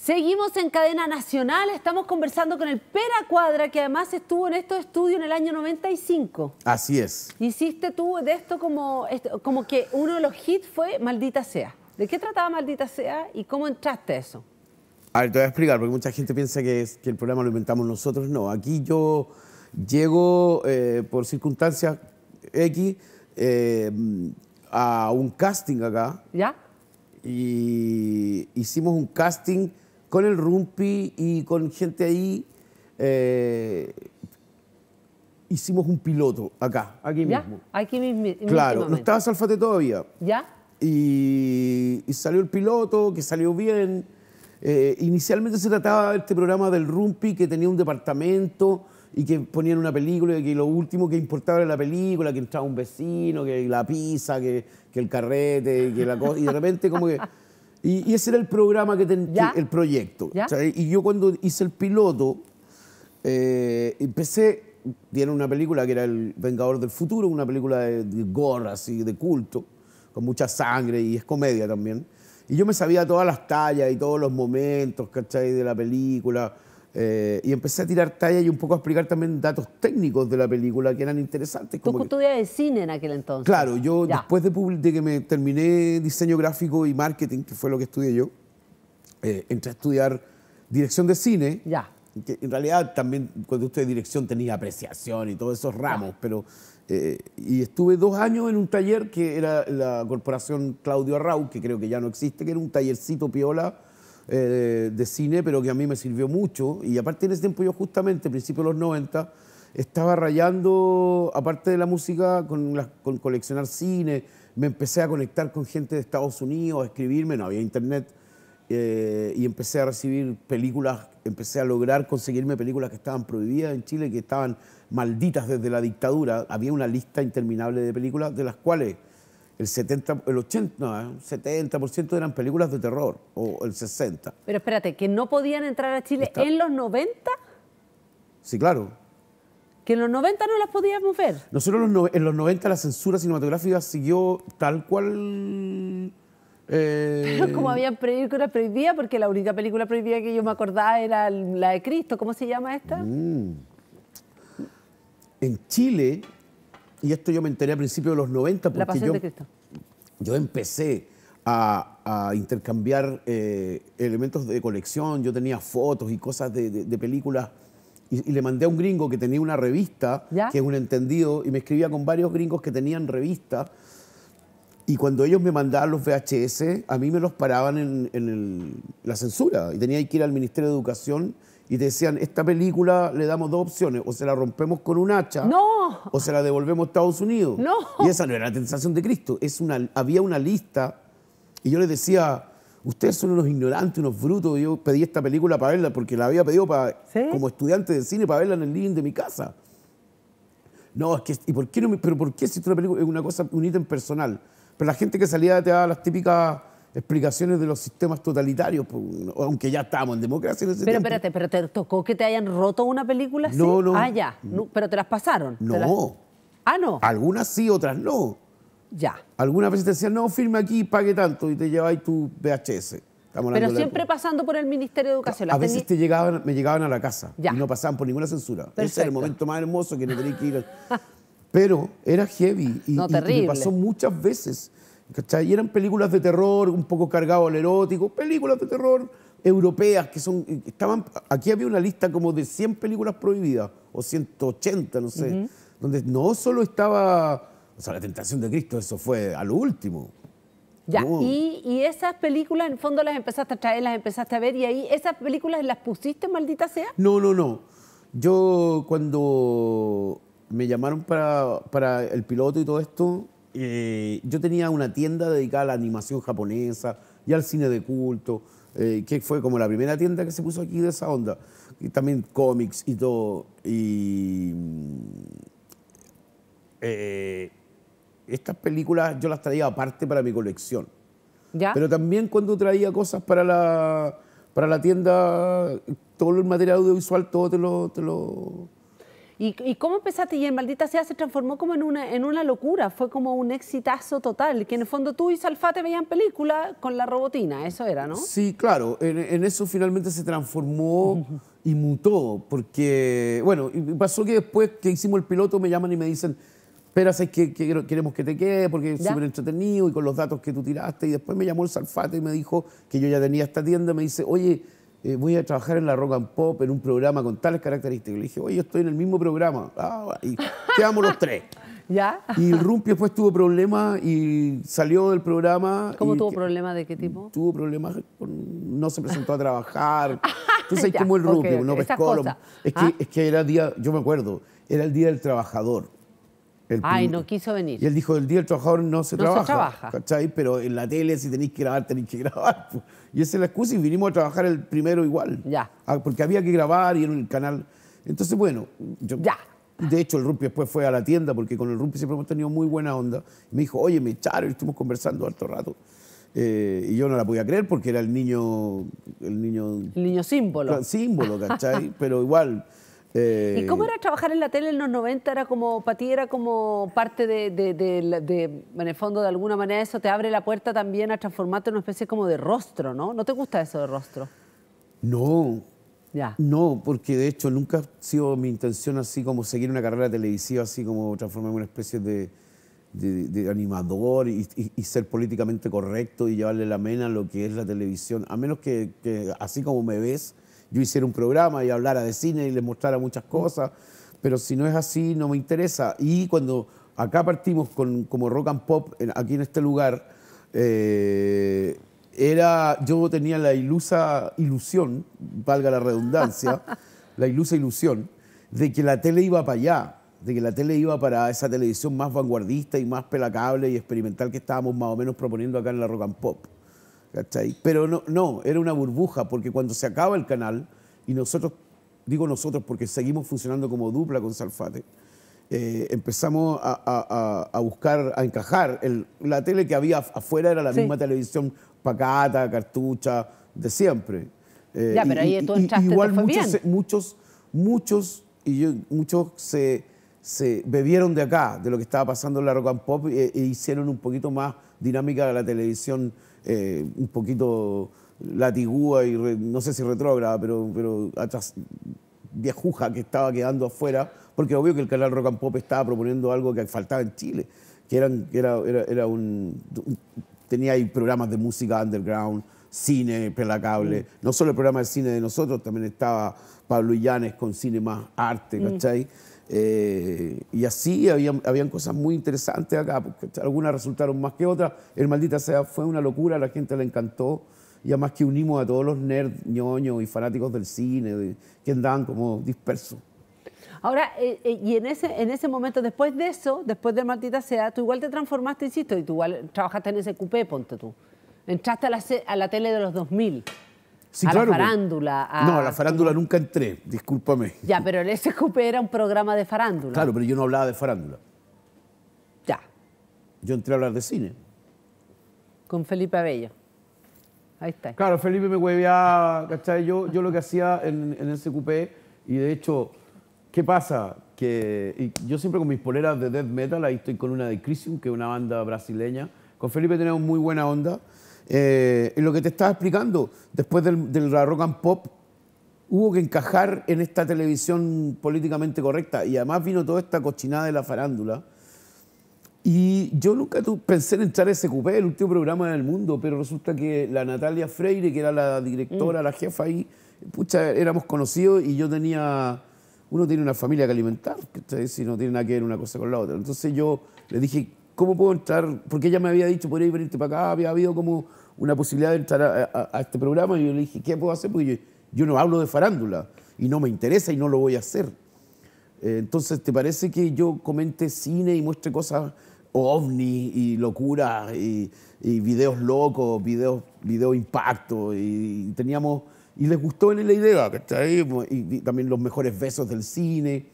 Seguimos en cadena nacional, estamos conversando con el Pera Cuadra, que además estuvo en estos estudios en el año 95. Así es. Hiciste tú de esto como, como que uno de los hits fue Maldita Sea. ¿De qué trataba Maldita Sea y cómo entraste a eso? A ver, te voy a explicar, porque mucha gente piensa que, el problema lo inventamos nosotros. No, aquí yo llego eh, por circunstancias X eh, a un casting acá. ¿Ya? Y hicimos un casting con el Rumpi y con gente ahí. Eh, hicimos un piloto acá, aquí mismo. Aquí mismo. Claro, no estaba Salfate todavía. ¿Ya? Y, salió el piloto, que salió bien. Eh, inicialmente se trataba de este programa del Rumpi, que tenía un departamento y que ponían una película y que lo último que importaba era la película, que entraba un vecino, que la pizza, que, que el carrete, que la cosa. Y de repente como que Y, ese era el programa que tenía, el proyecto. y yo cuando hice el piloto, eh, empecé, tiene una película que era El Vengador del Futuro, una película de, gorras y de culto, con mucha sangre y es comedia también. Y yo me sabía todas las tallas y todos los momentos, ¿cachai? De la película eh, y empecé a tirar talla y un poco a explicar también datos técnicos de la película que eran interesantes. Como Tú estudias de cine en aquel entonces. Claro, yo después de, que me terminé diseño gráfico y marketing, que fue lo que estudié yo, eh, entré a estudiar dirección de cine. Ya. en realidad también cuando usted dirección tenía apreciación y todos esos ramos, pero... Eh, y estuve dos años en un taller que era la corporación Claudio Arrau, que creo que ya no existe, que era un tallercito piola eh, de cine, pero que a mí me sirvió mucho. Y aparte en ese tiempo yo justamente, a principios de los 90, estaba rayando, aparte de la música, con, coleccionar cine, me empecé a conectar con gente de Estados Unidos, a escribirme, no había internet, eh, y empecé a recibir películas, empecé a lograr conseguirme películas que estaban prohibidas en Chile, que estaban malditas desde la dictadura. Había una lista interminable de películas, de las cuales el 70, el 80, no, el eh, 70% eran películas de terror, o el 60. Pero espérate, ¿que no podían entrar a Chile en los 90? Sí, claro. Que en los 90 no las podíamos ver. Nosotros en los 90 la censura cinematográfica siguió tal cual... Pero eh, como había películas prohibidas, porque la única película prohibida que yo me acordaba era la de Cristo, ¿cómo se llama esta? Mm. En Chile y esto yo me enteré a principios de los 90 porque La yo, yo empecé a, intercambiar eh, elementos de colección, yo tenía fotos y cosas de, películas y, le mandé a un gringo que tenía una revista, que es un entendido, y me escribía con varios gringos que tenían revistas. Y cuando ellos me mandaban los VHS, a mí me los paraban en, la censura. Y tenía que ir al Ministerio de Educación y te decían, esta película le damos dos opciones, o se la rompemos con un hacha, no. o se la devolvemos a Estados Unidos. No. Y esa no era la tentación de Cristo, es una, había una lista y yo les decía, ustedes son unos ignorantes, unos brutos, yo pedí esta película para verla porque la había pedido para, como estudiante de cine para verla en el living de mi casa. No, es que, ¿y por qué no pero por qué si es una película, es una cosa, un ítem personal? Pero la gente que salía te daba las típicas explicaciones de los sistemas totalitarios, pues, aunque ya estamos en democracia en ese Pero espérate, ¿pero te tocó que te hayan roto una película? No, no. Ah, ya, pero te las pasaron. No. Ah, no. Algunas sí, otras no. Ya. Algunas veces te decían, no, firme aquí, pague tanto, y te lleváis tu VHS. Pero siempre pasando por el Ministerio de Educación. A veces te llegaban, me llegaban a la casa y no pasaban por ninguna censura. Ese era el momento más hermoso que no tenéis que ir. Pero era heavy y, y me pasó muchas veces ¿cachai? Y eran películas de terror, un poco cargado al erótico, películas de terror europeas que son estaban aquí había una lista como de 100 películas prohibidas o 180 no sé donde no solo estaba o sea la tentación de Cristo eso fue a lo último ya y, esas películas en fondo las empezaste a traer las empezaste a ver y ahí esas películas las pusiste maldita sea no no no yo cuando me llamaron para, para el piloto y todo esto eh, yo tenía una tienda dedicada a la animación japonesa y al cine de culto, eh, que fue como la primera tienda que se puso aquí de esa onda. Y también cómics y todo. Mm, eh, estas películas yo las traía aparte para mi colección. ¿Ya? Pero también cuando traía cosas para la, para la tienda, todo el material audiovisual, todo te lo ¿Y, cómo empezaste? Y en Maldita Sea se transformó como en una, en una locura, fue como un exitazo total, que en el fondo tú y Salfate veían película con la robotina, eso era, ¿no? Sí, claro, en, eso finalmente se transformó y mutó, porque, bueno, pasó que después que hicimos el piloto me llaman y me dicen, espera, es que, queremos que te quede porque es súper entretenido y con los datos que tú tiraste. Y después me llamó el Salfate y me dijo que yo ya tenía esta tienda. Me dice, oye, eh, voy a trabajar en la rock and pop, en un programa con tales características. Le dije, oye, yo estoy en el mismo programa. Ah, y quedamos los tres. ¿Ya? Y Rumpi después tuvo problemas y salió del programa. ¿Cómo tuvo problemas? ¿De qué tipo? Tuvo problemas, no se presentó a trabajar. Ah, Entonces, sabes como el Rumpi, no pescó. es, que, ah. es que era día, yo me acuerdo, era el día del trabajador. Ay, no quiso venir. Y él dijo, el Día del Trabajador no se no trabaja. Se trabaja. ¿cachai? Pero en la tele si tenéis que grabar, tenéis que grabar. Pues. Y esa es la excusa y vinimos a trabajar el primero igual. Ya. Ah, porque había que grabar y era el canal. Entonces, bueno, yo... Ya. De hecho, el Rumpi después fue a la tienda porque con el Rumpi siempre hemos tenido muy buena onda. Y me dijo, oye, me echaron, estuvimos conversando harto rato. Eh, y yo no la podía creer porque era el niño... El niño, el niño símbolo. Símbolo, ¿cachai? Pero igual ¿Y cómo era trabajar en la tele en los 90? Era como, para ti era como parte de, en el fondo, de alguna manera eso te abre la puerta también a transformarte en una especie como de rostro, ¿no? ¿No te gusta eso de rostro? No. Ya. No, porque de hecho nunca ha sido mi intención así como seguir una carrera televisiva, así como transformarme en una especie de, animador y, ser políticamente correcto y llevarle la mena a lo que es la televisión. A menos que así como me ves, yo hiciera un programa y hablara de cine y les mostrara muchas cosas, pero si no es así, no me interesa. Y cuando acá partimos con, como rock and pop, aquí en este lugar, eh, era, yo tenía la ilusa ilusión, valga la redundancia, la ilusa ilusión, de que la tele iba para allá, de que la tele iba para esa televisión más vanguardista y más pelacable y experimental que estábamos más o menos proponiendo acá en la rock and pop. Pero no, no, era una burbuja, porque cuando se acaba el canal, y nosotros, digo nosotros porque seguimos funcionando como dupla con Salfate, eh, empezamos a, buscar, a encajar. la tele que había afuera era la misma televisión pacata, cartucha, de siempre. Eh, ya, pero Igual muchos, muchos, muchos, muchos se, bebieron de acá, de lo que estaba pasando en la rock and pop, eh, e, hicieron un poquito más dinámica la televisión eh, un poquito latigúa y no sé si retrógrada, pero, pero atrás, juja que estaba quedando afuera, porque obvio que el canal Rock and Pop estaba proponiendo algo que faltaba en Chile, que, eran, que era, un, tenía ahí programas de música underground, cine pelacable, mm. no solo el programa de cine de nosotros, también estaba Pablo Illanes con Cine más Arte, mm. ¿cachai? Eh, y así habían, habían, cosas muy interesantes acá, porque algunas resultaron más que otras. El maldita sea fue una locura, a la gente le encantó. Y además que unimos a todos los nerds, ñoños y fanáticos del cine, de, que andaban como dispersos. Ahora, eh, eh, y en ese, en ese momento, después de eso, después del Maldita Sea, tú igual te transformaste, insisto, y tú igual trabajaste en ese coupé ponte tú. Entraste a la, a la tele de los 2000 a la farándula. No, a la farándula nunca entré, discúlpame. Ya, pero el SQP era un programa de farándula. Claro, pero yo no hablaba de farándula. Ya. Yo entré a hablar de cine. Con Felipe Abello. Ahí está. Claro, Felipe me hueveaba, ¿cachai? Yo, yo lo que hacía en, en SQP, y de hecho, ¿qué pasa? Que yo siempre con mis poleras de death metal, ahí estoy con una de Crisium, que es una banda brasileña. Con Felipe tenemos muy buena onda en eh, lo que te estaba explicando, después del, rock and pop, hubo que encajar en esta televisión políticamente correcta. Y además vino toda esta cochinada de la farándula. Y yo nunca pensé en entrar a ese cupé, el último programa del mundo, pero resulta que la Natalia Freire, que era la directora, mm. la jefa ahí, pucha, éramos conocidos y yo tenía. Uno tiene una familia que alimentar, ustedes si no tiene nada que ver una cosa con la otra. Entonces yo le dije, ¿Cómo puedo entrar? Porque ella me había dicho, podría venirte para acá, había habido como una posibilidad de entrar a, este programa y yo le dije, ¿qué puedo hacer? Porque yo, no hablo de farándula y no me interesa y no lo voy a hacer. Eh, entonces, ¿te parece que yo comente cine y muestre cosas ovnis y locuras y, videos locos, videos, video impacto y, teníamos... Y les gustó en la idea, ¿cachai? Y, y también los mejores besos del cine.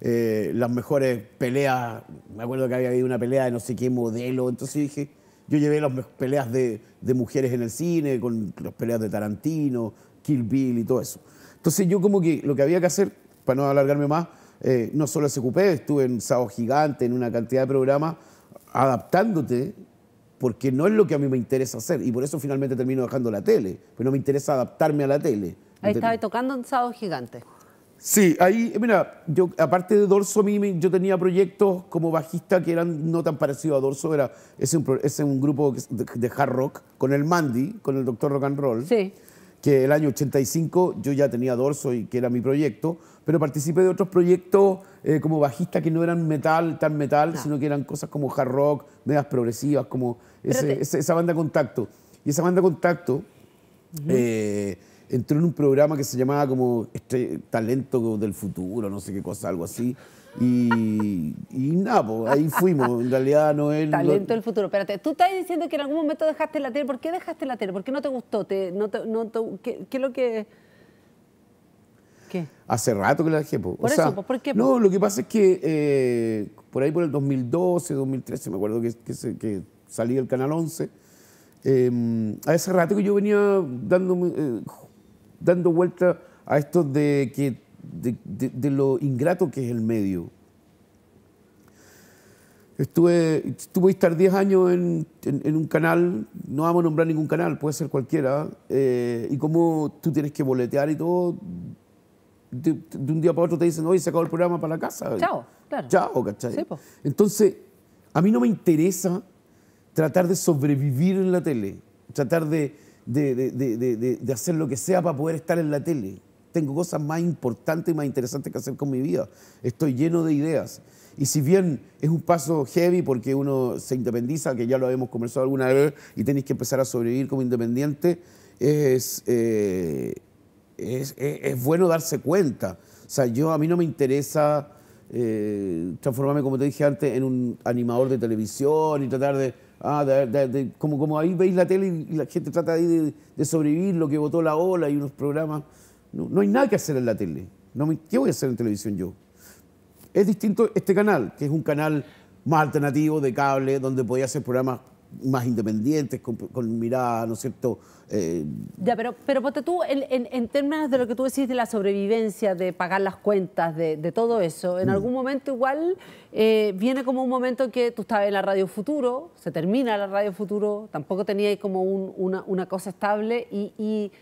Eh, las mejores peleas. Me acuerdo que había habido una pelea de no sé qué modelo. Entonces dije, yo llevé las peleas de, mujeres en el cine, con las peleas de Tarantino, Kill Bill y todo eso. Entonces yo como que lo que había que hacer, para no alargarme más, eh, no solo se ocupé, estuve en Sábado Gigante, en una cantidad de programas, adaptándote, porque no es lo que a mí me interesa hacer. Y por eso finalmente termino dejando la tele, porque no me interesa adaptarme a la tele. Ahí estaba tocando en Sábado Gigante. Sí, ahí, mira, yo aparte de Dorso, yo tenía proyectos como bajista que eran no tan parecidos a Dorso, era ese un, es un grupo de, hard rock con el Mandy, con el Doctor Rock and Roll. Que el año 85 yo ya tenía Dorso y que era mi proyecto, pero participé de otros proyectos eh, como bajista que no eran metal, tan metal, ah. sino que eran cosas como hard rock, medias progresivas, como esa banda Contacto. Y esa banda Contacto entró en un programa que se llamaba como este Talento del Futuro, no sé qué cosa, algo así. Y, nada, pues, ahí fuimos. En realidad no es. Talento del futuro. Espérate, tú estás diciendo que en algún momento dejaste la tele. ¿Por qué dejaste la tele? ¿Por qué no te gustó? ¿Te, ¿qué, es lo que.? ¿Qué? Hace rato que la dejé. Por eso, ¿por qué? No, lo que pasa es que eh, por ahí por el 2012, 2013, me acuerdo que, que, salí Canal 11. a ese rato que yo venía dando, eh, dando vuelta a esto de, que, de, lo ingrato que es el medio. Estuve, tuve que estar 10 años en, en, un canal, no vamos a nombrar ningún canal, puede ser cualquiera, eh, y como tú tienes que boletear y todo, de, un día para otro te dicen, hoy se acabó el programa para la casa. Chao, claro. Chao, ¿cachai? Entonces, a mí no me interesa tratar de sobrevivir en la tele, tratar de, de, hacer lo que sea para poder estar en la tele. Tengo cosas más importantes y más interesantes que hacer con mi vida. Estoy lleno de ideas. Y si bien es un paso heavy porque uno se independiza, que ya lo habíamos conversado alguna vez, y tenéis que empezar a sobrevivir como independiente, es, eh, es, bueno darse cuenta. O sea, yo a mí no me interesa eh, transformarme, como te dije antes, en un animador de televisión y tratar de ah, como, ahí veis la tele y la gente trata ahí de, sobrevivir, lo que votó la ola y unos programas. No, hay nada que hacer en la tele. No ¿Qué voy a hacer en televisión yo? Es distinto este canal, que es un canal más alternativo de cable, donde podía hacer programas más independientes, con, mirada, ¿no es cierto? Eh, ya, pero, pero ponte tú, en, en, términos de lo que tú decís de la sobrevivencia, de pagar las cuentas, de, de todo eso, en mm. algún momento igual eh, viene como un momento que tú estabas en la Radio Futuro, se termina la Radio Futuro, tampoco tenías como una, una, cosa estable y, y,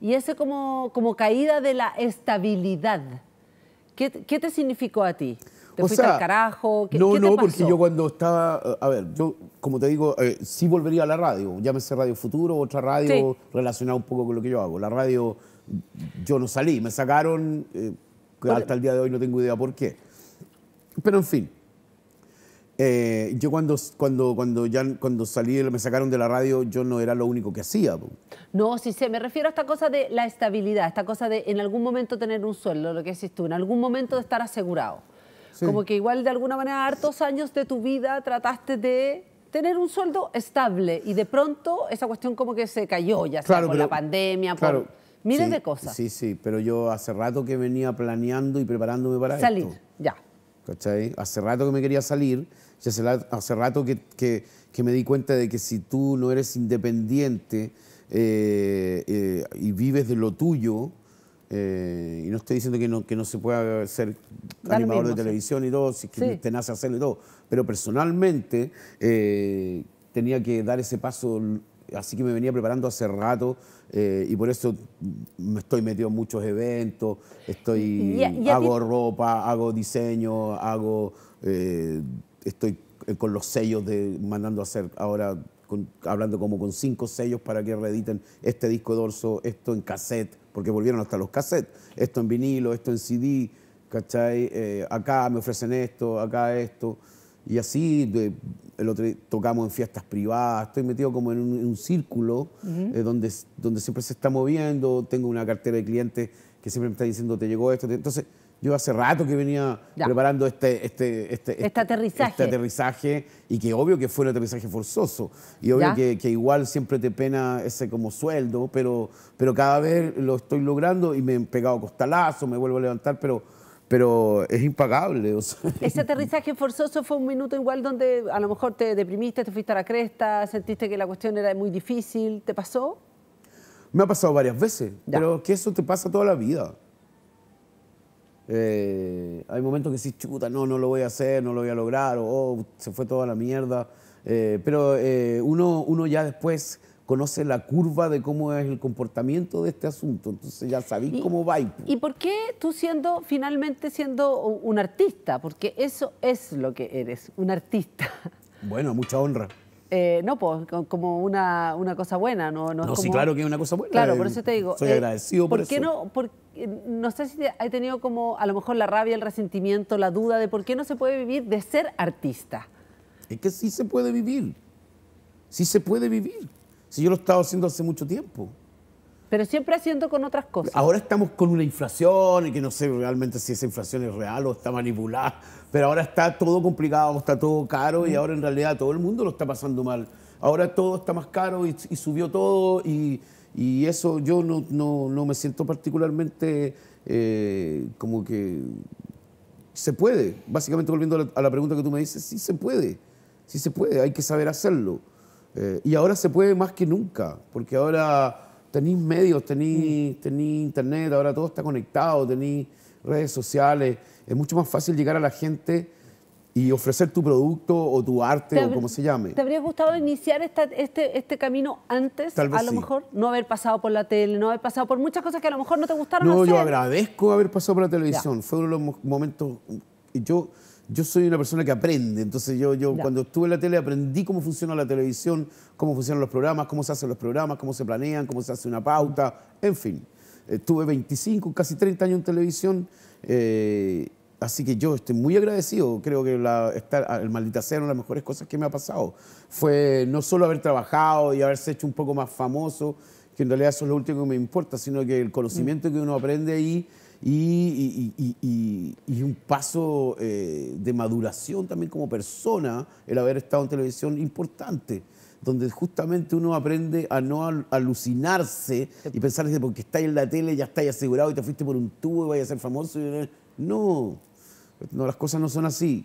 y ese como, como caída de la estabilidad, ¿qué, qué te significó a ti? ¿Te fuiste carajo? no, no, porque yo cuando estaba, a ver, yo como te digo, eh, sí volvería a la radio, llámese Radio Futuro, otra radio relacionada un poco con lo que yo hago. La radio, yo no salí, me sacaron, eh, hasta el día de hoy no tengo idea por qué. Pero en fin, eh, yo cuando, cuando, cuando, ya, cuando salí, me sacaron de la radio, yo no era lo único que hacía. No, sí si me refiero a esta cosa de la estabilidad, esta cosa de en algún momento tener un sueldo, lo que decís tú, en algún momento de estar asegurado. Como que igual de alguna manera hartos años de tu vida trataste de tener un sueldo estable y de pronto esa cuestión como que se cayó, ya por la pandemia, por miles de cosas. Sí, sí, pero yo hace rato que venía planeando y preparándome para Salir, ya. ¿Cachai? Hace rato que me quería salir, y hace, hace rato que, que, me di cuenta de que si tú no eres independiente eh, eh, y vives de lo tuyo, eh, y no estoy diciendo que no, que no se pueda ser animador de televisión y todo, si es que te nace hacerlo y todo, pero personalmente eh, tenía que dar ese paso, así que me venía preparando hace rato eh, y por eso me estoy metido en muchos eventos, estoy, hago ropa, hago diseño, hago, estoy con los sellos de mandando a hacer ahora hablando como con cinco sellos para que reediten este disco dorso, esto en cassette, porque volvieron hasta los cassettes, esto en vinilo, esto en CD, ¿cachai? Eh, acá me ofrecen esto, acá esto. Y así, el otro día tocamos en fiestas privadas, estoy metido como en un, círculo eh, donde, donde siempre se está moviendo, tengo una cartera de clientes que siempre me está diciendo, te llegó esto. Entonces, yo hace rato que venía preparando este, este, este, este, aterrizaje. este, aterrizaje. y que obvio que fue un aterrizaje forzoso y obvio que, igual siempre te pena ese como sueldo, pero, pero cada vez lo estoy logrando y me he pegado costalazo, me vuelvo a levantar, pero, pero es impagable. Ese aterrizaje forzoso fue un minuto igual donde a lo mejor te deprimiste, te fuiste a la cresta, sentiste que la cuestión era muy difícil, ¿te pasó? Me ha pasado varias veces, pero que eso te pasa toda la vida. Eh, hay momentos que sí, chuta, no, no lo voy a hacer, no lo voy a lograr, o oh, se fue toda la mierda. Eh, pero eh, uno, uno ya después conoce la curva de cómo es el comportamiento de este asunto, entonces ya sabéis cómo va. ¿Y por qué tú siendo, finalmente siendo un artista? Porque eso es lo que eres, un artista. Bueno, mucha honra. Eh, no, pues como una, cosa buena. No, no, sí, claro que es una cosa buena. Claro, por eso te digo. Soy eh, agradecido por, No, por, eh, no sé si he tenido como a lo mejor la rabia, el resentimiento, la duda de por qué no se puede vivir de ser artista. Es que sí se puede vivir. Sí se puede vivir. Si yo lo he estado haciendo hace mucho tiempo. Pero siempre haciendo con otras cosas. Ahora estamos con una inflación y que no sé realmente si esa inflación es real o está manipulada, pero ahora está todo complicado, está todo caro y mm. ahora en realidad todo el mundo lo está pasando mal. Ahora todo está más caro y, subió todo y, eso yo no, no, no me siento particularmente eh, como que se puede. Básicamente volviendo a la, pregunta que tú me dices, sí se puede, sí se puede, hay que saber hacerlo. Eh, y ahora se puede más que nunca, porque ahora tenéis medios, tenéis internet, ahora todo está conectado, tenéis redes sociales. Es mucho más fácil llegar a la gente y ofrecer tu producto o tu arte o como se llame. ¿Te habría gustado iniciar este, este camino antes, a lo mejor? No haber pasado por la tele, no haber pasado por muchas cosas que a lo mejor no te gustaron. No, yo agradezco haber pasado por la televisión. Fue uno de los momentos yo, yo soy una persona que aprende, entonces yo, yo cuando estuve en la tele aprendí cómo funciona la televisión, cómo funcionan los programas, cómo se hacen los programas, cómo se planean, cómo se hace una pauta, en fin. Estuve 25, casi 30 años en televisión, eh, así que yo estoy muy agradecido, creo que estar, el maldita sea una de las mejores cosas que me ha pasado. Fue no solo haber trabajado y haberse hecho un poco más famoso, que en realidad eso es lo último que me importa, sino que el conocimiento que uno aprende ahí y, un paso eh, de maduración también como persona, el haber estado en televisión importante donde justamente uno aprende a no alucinarse y pensar que porque estáis en la tele ya estáis asegurado y te fuiste por un tubo y vayas a ser famoso. No, no, las cosas no son así.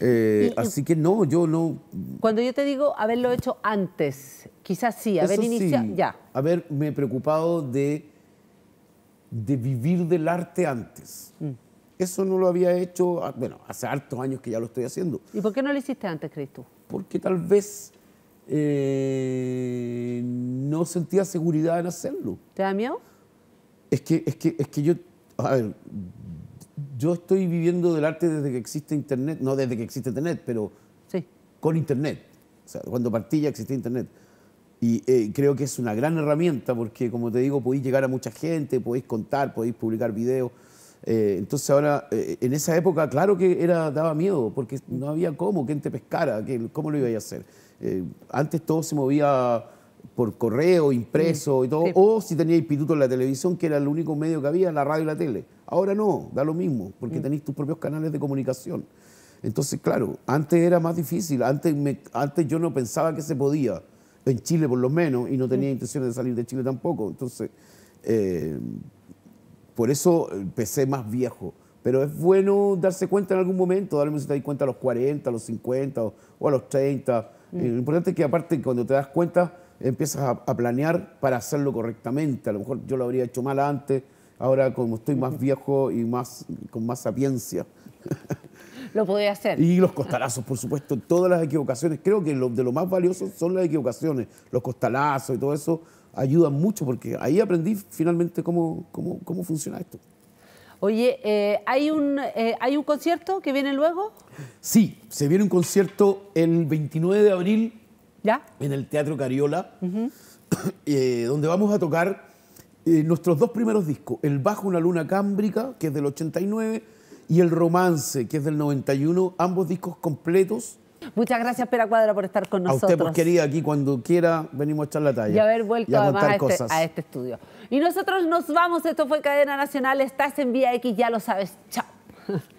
Eh, así que no, yo no. Cuando yo te digo haberlo hecho antes, quizás sí, haber iniciado, sí, ya. Haberme preocupado de de vivir del arte antes. Mm. Eso no lo había hecho, ah, bueno, hace hartos años que ya lo estoy haciendo. ¿Y por qué no lo hiciste antes, Cristo? Porque tal vez eh, no sentía seguridad en hacerlo. ¿Te da miedo? Es que, es que, es que yo, a ver, yo estoy viviendo del arte desde que existe Internet, no desde que existe Internet, pero sí. con Internet. O sea, cuando partía ya existía Internet. Y eh, creo que es una gran herramienta porque, como te digo, podéis llegar a mucha gente, podéis contar, podéis publicar videos. Eh, entonces ahora, eh, en esa época, claro que era, daba miedo porque no había cómo, que te pescara, que, cómo lo iba a hacer. antes todo se movía por correo, impreso mm, y todo, o si tenías pituto en la televisión, que era el único medio que había, la radio y la tele. Ahora no, da lo mismo, porque mm. tenéis tus propios canales de comunicación. Entonces, claro, antes era más difícil, antes, antes yo no pensaba que se podía en Chile por lo menos, y no tenía intención de salir de Chile tampoco. Entonces, eh, por eso eh, empecé más viejo. Pero es bueno darse cuenta en algún momento, darme te cuenta a los 40, a los 50 o, a los 30. Eh, mm. Lo importante es que aparte cuando te das cuenta empiezas a, planear para hacerlo correctamente. A lo mejor yo lo habría hecho mal antes, ahora como estoy más viejo y más, con más sapiencia. lo podía hacer. Y los costalazos, por supuesto, todas las equivocaciones. Creo que lo, de lo más valioso son las equivocaciones, los costalazos y todo eso ayudan mucho porque ahí aprendí finalmente cómo, funciona esto. Oye, eh, ¿hay, un, eh, ¿hay un concierto que viene luego? Sí, se viene un concierto el 29 de abril ¿Ya? en el Teatro Cariola, eh, donde vamos a tocar nuestros dos primeros discos, el Bajo una Luna Cámbrica, que es del 89, y El Romance, que es del 91, ambos discos completos. Muchas gracias, Pera Cuadra, por estar con nosotros. A usted, pues, querida, aquí cuando quiera venimos a echar la talla. Y haber vuelto además a este, a este estudio. Y nosotros nos vamos. Esto fue Cadena Nacional. Estás en Vía X, ya lo sabes. Chao.